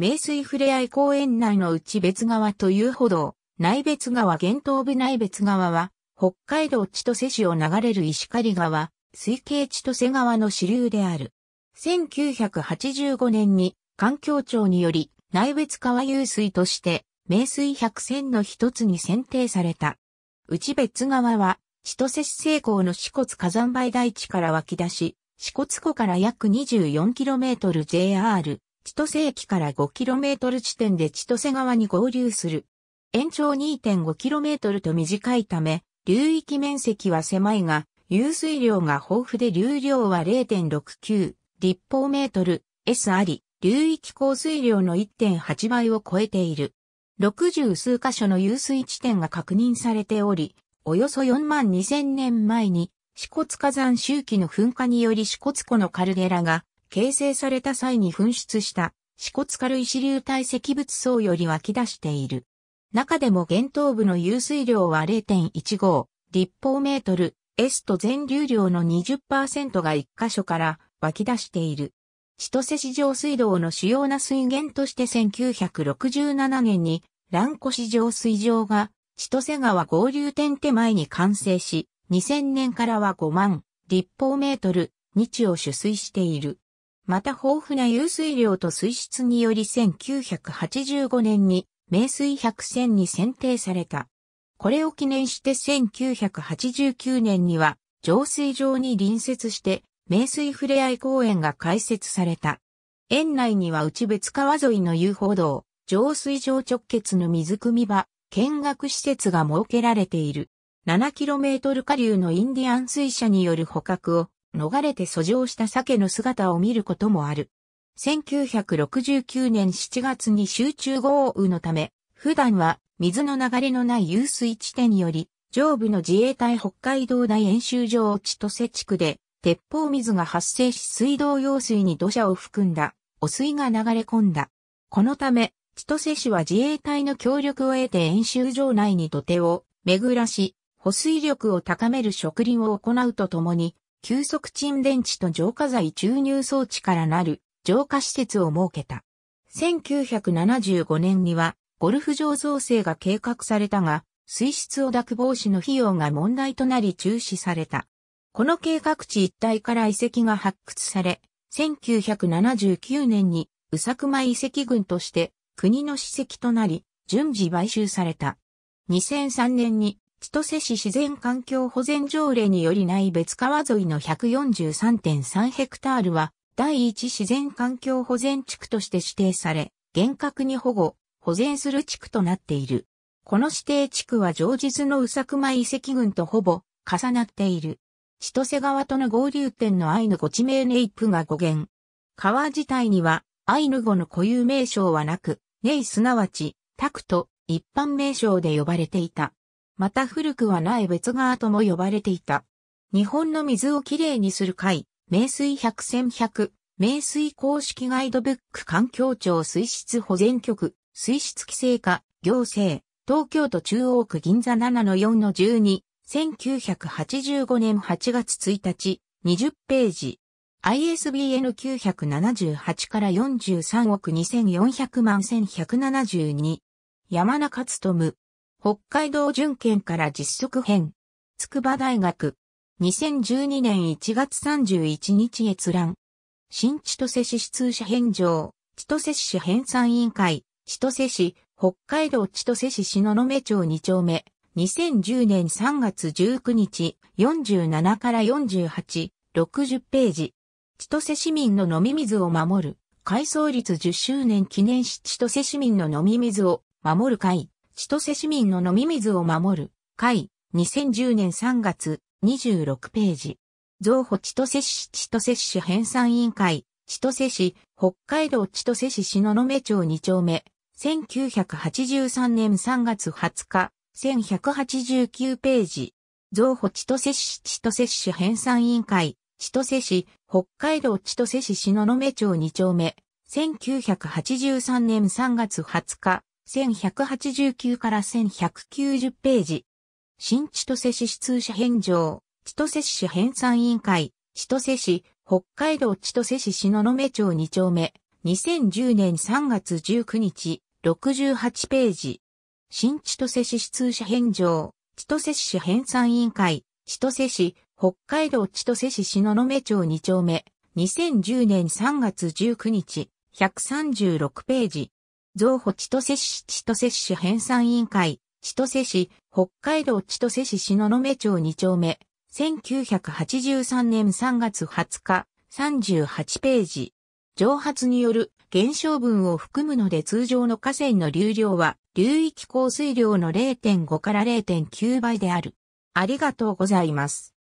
名水ふれあい公園内のうち別川という歩道、内別川現東部内別川は、北海道千歳市を流れる石狩川、水系千歳川の支流である。1985年に環境庁により内別川遊水として名水百選の一つに選定された。内別川は千歳市西港の四骨火山灰台地から湧き出し、四骨湖から約 24kmJR 千歳駅から 5km 地点で千歳川に合流する。延長 2.5km と短いため、流域面積は狭いが、流水量が豊富で流量は0.69立方メートル S あり、流域降水量の1.8倍を超えている。60数箇所の流水地点が確認されており、およそ4万2000年前に、支骨火山周期の噴火により支骨湖のカルデラが形成された際に噴出した、四骨軽石流体積物層より湧き出している。中でも源頭部の湧水量は0.15立方メートル、S と全流量の20％が1箇所から湧き出している。千歳市上水道の主要な水源として1967年に蘭越上水場が千歳川合流点手前に完成し、2000年からは5万立方メートル日を取水している。また豊富な湧水量と水質により1985年に名水百選に選定された。これを記念して1989年には浄水場に隣接して名水ふれあい公園が開設された。園内には内別川沿いの遊歩道、浄水場直結の水汲み場、見学施設が設けられている。7km 下流のインディアン水車による捕獲を逃れて遡上した鮭の姿を見ることもある。1969年7月に集中豪雨のため、普段は水の流れのない遊水地点により、上部の自衛隊北海道大演習場千歳地区で、鉄砲水が発生し水道用水に土砂を含んだ、汚水が流れ込んだ。このため、千歳市は自衛隊の協力を得て演習場内に土手を巡らし、保水力を高める植林を行うとともに、急速沈電池と浄化剤注入装置からなる浄化施設を設けた。1975年にはゴルフ場造成が計画されたが、水質汚濁防止の費用が問題となり中止された。この計画地一帯から遺跡が発掘され、1979年に宇佐ま遺跡群として国の史跡となり、順次買収された。2003年に千歳市自然環境保全条例によりない別川沿いの143.3ヘクタールは、第一自然環境保全地区として指定され、厳格に保護、保全する地区となっている。この指定地区は上日の宇佐熊遺跡群とほぼ重なっている。千歳川との合流点のアイヌ語地名ネイプが語源。川自体にはアイヌ語の固有名称はなく、ネイすなわちタクト一般名称で呼ばれていた。また古くはない別川とも呼ばれていた。日本の水をきれいにする会、名水百選百、名水公式ガイドブック環境庁水質保全局、水質規制課、行政、東京都中央区銀座7-4-12、1985年8月1日、20ページ。ISBN 978から43億2400万1172。山中勤。北海道準検から実測編。筑波大学。2012年1月31日閲覧。新千歳市市通者返上。千歳市編纂委員会。千歳市、北海道千歳市篠目町2丁目。2010年3月19日。47から48。60ページ。千歳市民の飲み水を守る。改装率10周年記念し千歳市民の飲み水を守る会。千歳市民の飲み水を守る会2010年3月26ページ。増補千歳市千歳市編纂委員会千歳市北海道千歳市篠目町2丁目1983年3月20日1189ページ。増補千歳市千歳市編纂委員会千歳市北海道千歳市篠目町2丁目1983年3月20日1189から1190ページ。新千歳市市通者返上、千歳市編纂委員会、千歳市、北海道千歳市篠目町2丁目、2010年3月19日、68ページ。新千歳市市通者返上、千歳市編纂委員会、千歳市、北海道千歳市篠目町2丁目、2010年3月19日、136ページ。増補千歳市千歳市編纂委員会、千歳市、北海道千歳市篠目町2丁目、1983年3月20日、38ページ。蒸発による減少分を含むので通常の河川の流量は流域降水量の0.5から0.9倍である。ありがとうございます。